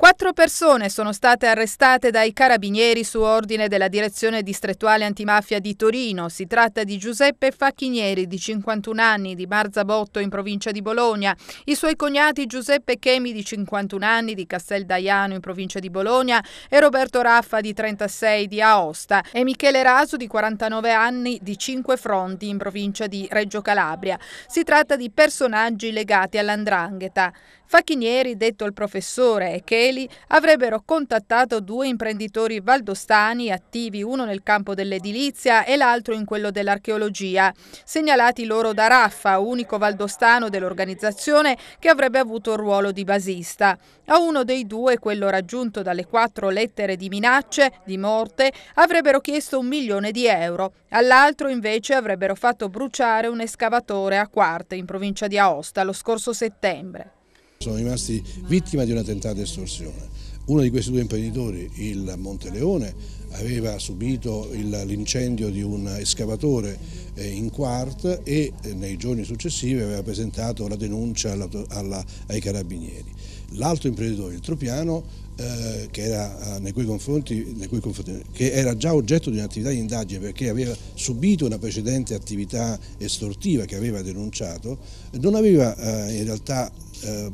Quattro persone sono state arrestate dai carabinieri su ordine della Direzione Distrettuale Antimafia di Torino. Si tratta di Giuseppe Facchinieri, di 51 anni, di Marzabotto in provincia di Bologna, i suoi cognati Giuseppe Chemi, di 51 anni, di Castel Daiano in provincia di Bologna e Roberto Raffa, di 36, di Aosta e Michele Raso, di 49 anni, di Cinque Fronti in provincia di Reggio Calabria. Si tratta di personaggi legati all'andrangheta. Facchinieri, detto il professore, e che Peli avrebbero contattato due imprenditori valdostani attivi uno nel campo dell'edilizia e l'altro in quello dell'archeologia, segnalati loro da Raffa, unico valdostano dell'organizzazione che avrebbe avuto il ruolo di basista. A uno dei due, quello raggiunto dalle quattro lettere di minacce, di morte, avrebbero chiesto un milione di euro, all'altro invece avrebbero fatto bruciare un escavatore a Quarte in provincia di Aosta lo scorso settembre. Sono rimasti vittima di una tentata estorsione. Uno di questi due imprenditori, il Monteleone, aveva subito l'incendio di un escavatore eh, in Quart e eh, nei giorni successivi aveva presentato la denuncia alla, alla, ai carabinieri. L'altro imprenditore, il Tropiano, eh, che, era, eh, nei cui confronti, nei cui confronti, che era già oggetto di un'attività di indagine perché aveva subito una precedente attività estortiva che aveva denunciato, non aveva eh, in realtà eh,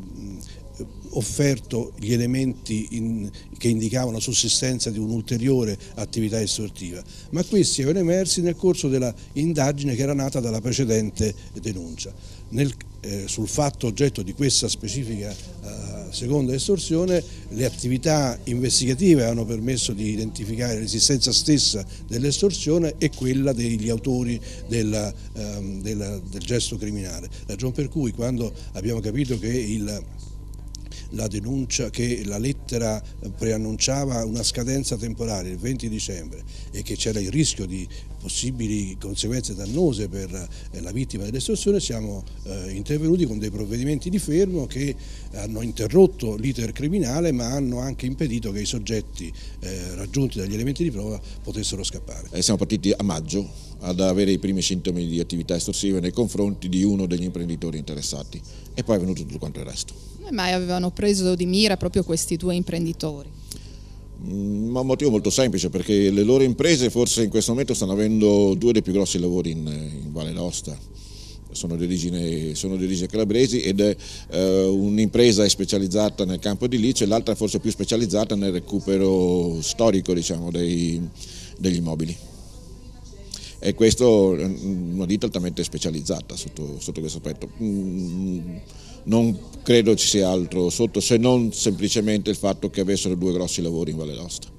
offerto gli elementi in, che indicavano sussistenza di un'ulteriore attività estortiva, ma questi erano emersi nel corso dell'indagine che era nata dalla precedente denuncia. Nel, eh, sul fatto oggetto di questa specifica eh, seconda estorsione le attività investigative hanno permesso di identificare l'esistenza stessa dell'estorsione e quella degli autori della, ehm, della, del gesto criminale, ragion per cui quando abbiamo capito che il la denuncia che la lettera eh, preannunciava una scadenza temporale il 20 dicembre e che c'era il rischio di possibili conseguenze dannose per eh, la vittima dell'estorsione siamo eh, intervenuti con dei provvedimenti di fermo che hanno interrotto l'iter criminale ma hanno anche impedito che i soggetti raggiunti dagli elementi di prova potessero scappare. Eh, siamo partiti a maggio ad avere i primi sintomi di attività estorsiva nei confronti di uno degli imprenditori interessati e poi è venuto tutto quanto il resto. Come mai avevano preso di mira proprio questi due imprenditori? Mm, ma un motivo molto semplice perché le loro imprese forse in questo momento stanno avendo due dei più grossi lavori in, in Valle d'Aosta. Sono di, origine, sono di origine calabresi ed è, eh, un'impresa specializzata nel campo edilizio e l'altra forse più specializzata nel recupero storico diciamo, dei, degli immobili e questo è mm, una ditta altamente specializzata sotto, sotto questo aspetto. Mm, non credo ci sia altro sotto se non semplicemente il fatto che avessero due grossi lavori in Valle d'Aosta.